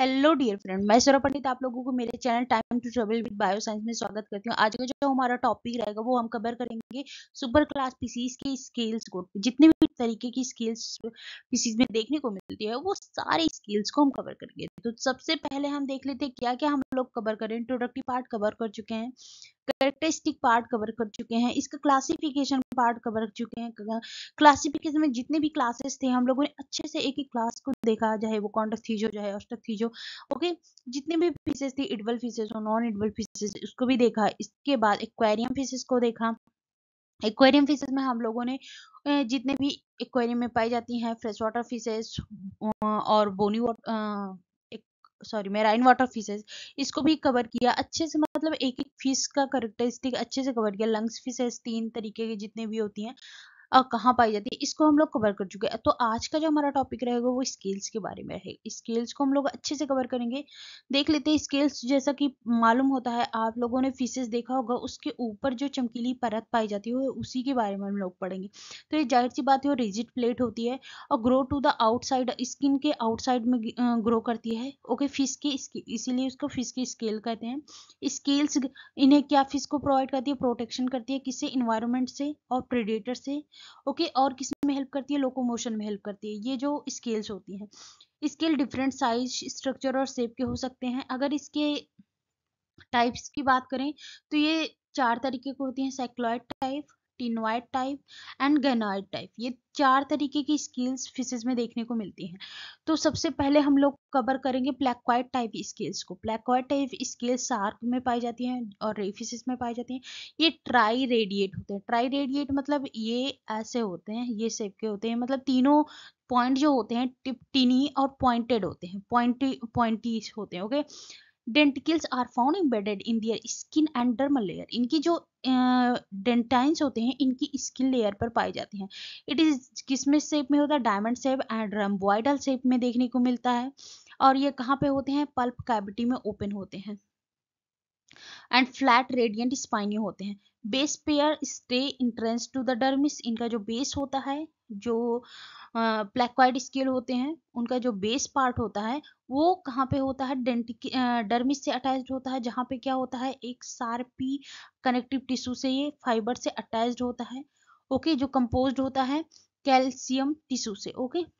Hello dear friend मैं सौरभ पंडित आप लोगों को मेरे channel time to travel with bio science में स्वागत करती हूँ आज का जो हमारा टॉपिक रहेगा वो हम कवर करेंगे सुपर क्लास पीसीज के स्केल्स को जितने भी तरीके की स्केल्स पीसीज में देखने को मिलती है वो सारे स्केल्स को हम कवर करेंगे तो सबसे पहले हम देख लेते हैं क्या क्या हम लोग कवर करें इंट्रोडक्टिव पार्ट कवर कर चुके हैं करेक्टरिस्टिक पार्ट कवर कर चुके हैं इसका क्लासिफिकेशन पार्ट कवर कर चुके हैं क्लासिफिकेशन में जितने भी क्लासेस थे हम लोगों ने अच्छे से एक एक क्लास को देखा चाहे वो कॉन्टस्थीजो चाहे अष्टस्थीजो ओके जितने भी फीसेस थे इडवल फीसेस और नॉन इडवल फीसेस उसको भी देखा इसके बाद एक्वेरियम फीसेस को देखा एक्वेरियम फिशेज में हम लोगों ने जितने भी एक्वेरियम में पाई जाती हैं फ्रेश वाटर फिशेज और bony water sorry marine water fishes इसको भी कवर किया अच्छे से मतलब एक एक फिश का करेक्टरिस्टिक अच्छे से कवर किया लंग्स फिशेस तीन तरीके की जितने भी होती हैं कहाँ पाई जाती है इसको हम लोग कवर कर चुके हैं तो आज का जो हमारा टॉपिक रहेगा वो स्केल्स के बारे में रहेगा स्केल्स को हम लोग अच्छे से कवर करेंगे देख लेते हैं स्केल्स जैसा कि मालूम होता है आप लोगों ने फीसेस देखा होगा उसके ऊपर जो चमकीली परत पाई जाती है उसी के बारे में हम लोग पढ़ेंगे तो ये जाहिर सी बात है वो प्लेट होती है और grow to the outside skin के आउटसाइड में ग्रो करती है ओके फिश की इसीलिए उसको फिश की स्केल कहते हैं स्केल्स इन्हें क्या फिश को प्रोवाइड करती है प्रोटेक्शन करती है किससे इन्वायरमेंट से और प्रेडेटर से ओके और किस में हेल्प करती है लोकोमोशन में हेल्प करती है ये जो स्केल्स होती हैं स्केल डिफरेंट साइज स्ट्रक्चर और शेप के हो सकते हैं अगर इसके टाइप्स की बात करें तो ये चार तरीके के होती हैं cycloid type ctenoid type and ganoid type ये चार तरीके की स्केल्स फिशेज में देखने को मिलती हैं तो सबसे पहले हम लोग कवर करेंगे प्लेक्वाइड टाइप स्केल्स को प्लेक्वाइड टाइप स्केल्स शार्क में पाई जाती हैं और रे फिशेज में पाई जाती हैं ये ट्राई रेडिएट होते हैं ट्राई रेडिएट मतलब ये ऐसे होते हैं ये सेप के होते हैं मतलब तीनों पॉइंट जो होते हैं टिप टिनी और पॉइंटेड होते हैं पॉइंटी पॉइंटी होते हैं okay denticles are found embedded in their skin and dermal layer इनकी जो डेंटाइंस होते हैं इनकी स्किन लेयर पर पाए जाते हैं इट इज किसमिस शेप में होता है diamond shape and rhomboidal shape में देखने को मिलता है और ये कहाँ पे होते हैं पल्प कैविटी में ओपन होते हैं एंड फ्लैट रेडियंट स्पाइनी होते हैं base pair stay entrance to the dermis इनका जो बेस होता है जो प्लेक्वाइड स्केल होते हैं उनका जो बेस पार्ट होता है वो कहाँ पे होता है डेंटिक डर्मिस से अटैच्ड होता है जहाँ पे क्या होता है एक सारपी कनेक्टिव टिश्यू से ये फाइबर से अटैच्ड होता है ओके okay, जो कंपोज्ड होता है कैल्शियम टिश्यू से ओके okay?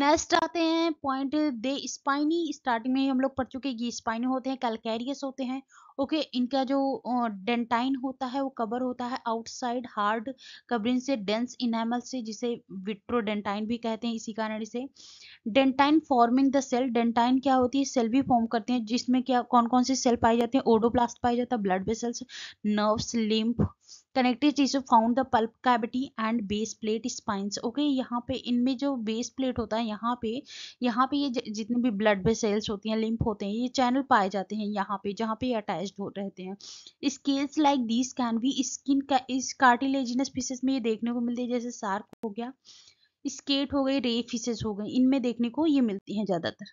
नेक्स्ट आते हैं पॉइंट दे स्पाइनी स्टार्टिंग में ही हम लोग पढ़ चुके हैं ये स्पाइनी होते हैं कैलकैरियस होते हैं ओके इनका जो डेंटाइन होता है वो कवर होता है आउटसाइड हार्ड कवरिंग से डेंस इनेमल से जिसे विट्रोडेंटाइन भी कहते हैं इसी कारण इसे dentine forming the cell dentine क्या होती है सेल भी फॉर्म करते हैं जिसमें क्या कौन कौन से सेल पाए जाते हैं ओडोप्लास्ट पाया जाता है blood vessels nerves lymph connective tissue found the pulp cavity and base plate spines okay यहाँ पे इनमें जो बेस प्लेट होता है यहाँ पे यहाँ पे ये जितने भी ब्लड वेसल्स होती हैं लिम्फ होते हैं ये चैनल पाए जाते हैं यहाँ पे जहाँ पे अटैच अटैच्ड हो रहते हैं स्केल्स लाइक दीज कैन भी स्किन का इस कार्टिलेजिनस फिशेज में ये देखने को मिलती है जैसे सार्क हो गया स्केट हो गई रे फिशेज हो गई इनमें देखने को ये मिलती हैं ज़्यादातर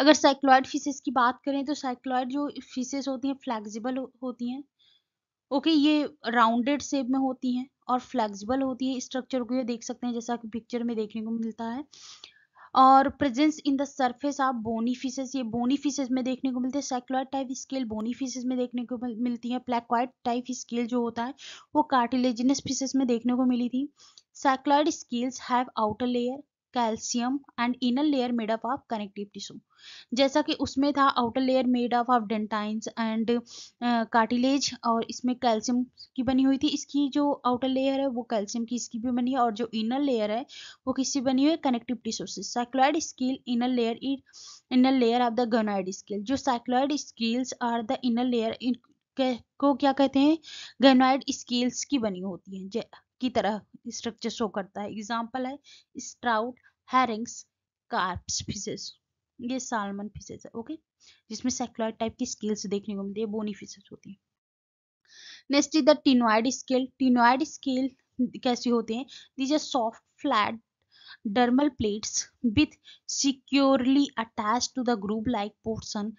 अगर साइक्लॉइड फिशेज की बात करें तो साइक्लॉइड जो फिशेज होती हैं फ्लैक्सिबल होती हैं ओके ये राउंडेड शेप में होती हैं और फ्लैक्सिबल होती है स्ट्रक्चर को ये देख सकते हैं जैसा कि पिक्चर में देखने को मिलता है और presence in the surface of bony fishes ये बोनी फिशेज में देखने को मिलते हैं cycloid type scale bony fishes में देखने को मिलती है प्लेक्वाइड टाइप स्केल जो होता है वो कार्टिलेजिनस फिशेज में देखने को मिली थी cycloid scales have outer layer calcium and inner layer made up of connective tissue जैसा कि उसमें था outer layer made up of dentines and cartilage और इसमें कैल्शियम की बनी हुई थी इसकी जो आउटर लेयर है वो कैल्शियम की इसकी भी बनी है और जो इनर लेयर है वो किसकी बनी हुई है कनेक्टिव टिश्यू से cycloid scale inner layer inner layer of the ganoid scale जो cycloid scales are the inner layer को क्या कहते हैं गनाइड स्कील्स की बनी होती है की तरह स्ट्रक्चर शो करता है एग्जाम्पल है स्ट्राउट हेरिंग्स कार्प्स फिशेज ये सालमन फिशेज है ओके जिसमें सेक्लॉइड टाइप की स्केल्स देखने को मिलती है बोनी फिशेज होती है next is ctenoid scale ctenoid scale कैसी होते हैं these are soft flat dermal plates with securely attach to the group like portion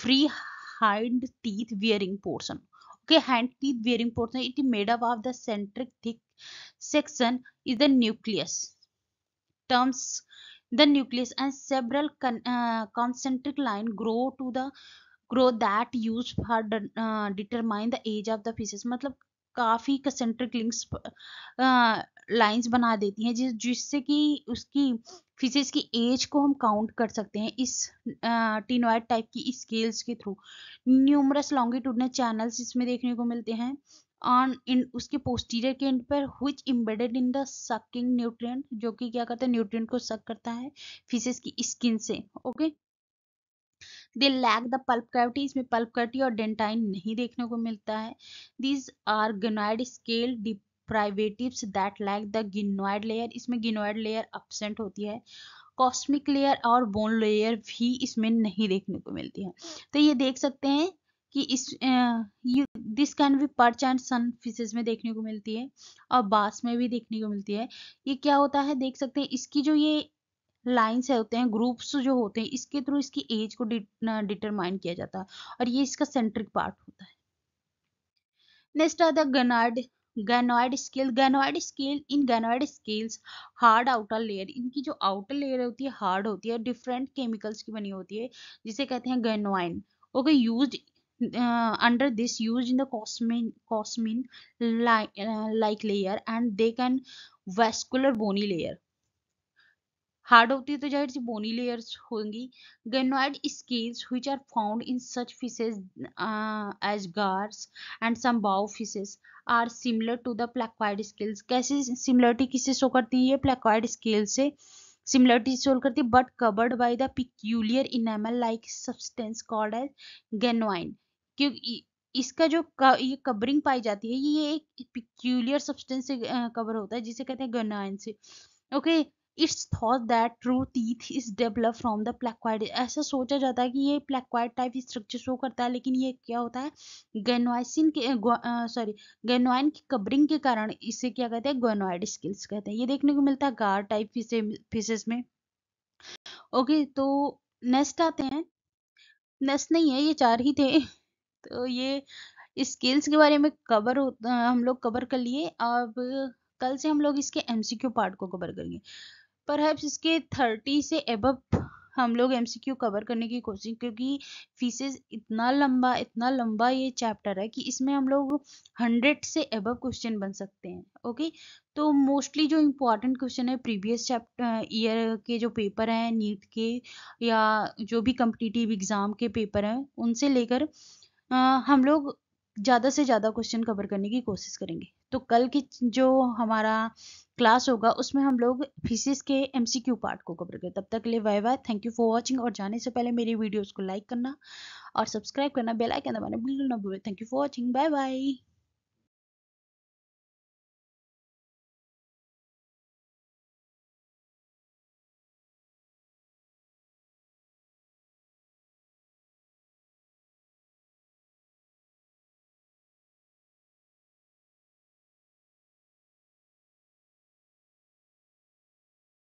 free hand teeth wearing portion okay hand teeth wearing portion it is made up of the centric thick section is the nucleus terms the nucleus and several con uh, concentric line grow to the grow that used for uh, determine the age of the fetus मतलब काफ़ी concentric links lines बना देती हैं जिस जिससे कि उसकी fishes की एज को हम काउंट कर सकते हैं इस टीनोइड टाइप की स्केल्स के थ्रू न्यूमरस लॉन्गिट्यूडनल चैनल्स इसमें देखने को मिलते हैं ऑन इन उसके पोस्टीरियर के एंड पर which embedded in the sucking nutrient जो कि क्या करता है न्यूट्रिएंट को सक करता है फिशेस की स्किन से okay they lack the pulp cavity इसमें पल्प कैविटी और डेंटाइन नहीं देखने को मिलता है this are ganoid scale derivatives that lack the ganoid layer इसमें गिनोइड लेयर अब्सेंट होती है कॉस्मिक लेयर और बोन लेयर भी इसमें नहीं देखने को मिलती है तो ये देख सकते हैं कि इस this can be perch and sun fishes में देखने को मिलती है और बास में भी देखने को मिलती है ये क्या होता है देख सकते हैं इसकी जो ये लाइंस है होते हैं ग्रुप्स जो होते हैं इसके थ्रू इसकी एज को डिटरमाइन किया जाता है और ये इसका सेंट्रिक पार्ट होता है next are the gurnard ganoid scale ganoid scale in ganoid scales hard outer layer इनकी जो आउटर लेयर होती है हार्ड होती है डिफरेंट केमिकल्स की बनी होती है जिसे कहते हैं ganoine okay used uh, under this used in the cosmin cosmin like uh, like layer and they can vascular bony layer hard होती है तो जाहिर सी बोनी लेयर्स होंगी ganoid scales which are found in such fishes as gars and some bow fishes are similar to the placoid scales कैसे similarity किससे show करती है ये प्लेक्वाइड स्केल से सिमिलरिटी शो करती है but covered by the peculiar enamel like substance called as ganoine क्योंकि इसका जो ये कवरिंग पाई जाती है ये एक पिक्यूलियर सब्सटेंस से कवर होता है जिसे कहते हैं गनाइन से okay it's thought that true teeth is develop from the placoid ऐसा सोचा जाता है कि ये प्लेक्वाइड टाइप स्ट्रक्चर शो करता है लेकिन ये क्या होता है गनवाइसिन के सॉरी गनवाइन की कवरिंग के कारण इसे क्या कहते हैं गनवाइड स्किल्स कहते हैं ये देखने को मिलता है गार टाइप फिशेस में ओके okay, तो नेक्स्ट आते हैं नेक्स्ट नहीं है ये चार ही थे तो ये स्किल्स के बारे में कवर हम लोग कवर कर लिए अब कल से हम लोग इसके एमसीक्यू पार्ट को कवर करेंगे पर इसके थर्टी से एब हम लोग एमसीक्यू कवर करने की कोशिश क्योंकि फीसेस इतना लंबा इतना लंबा ये चैप्टर है कि इसमें हम लोग हंड्रेड से एब क्वेश्चन बन सकते हैं ओके तो मोस्टली जो इम्पोर्टेंट क्वेश्चन है प्रीवियस चैप्टर ईयर के जो पेपर हैं नीट के या जो भी कम्पिटिटिव एग्ज़ाम के पेपर हैं उनसे लेकर हम लोग ज़्यादा से ज़्यादा क्वेश्चन कवर करने की कोशिश करेंगे तो कल की जो हमारा क्लास होगा उसमें हम लोग फीसिस के एमसीक्यू पार्ट को कवर करें तब तक के लिए bye bye thank you for watching और जाने से पहले मेरी वीडियोस को लाइक करना और सब्सक्राइब करना बेल आइकन दबाना बिल्कुल ना भूलें thank you for watching bye bye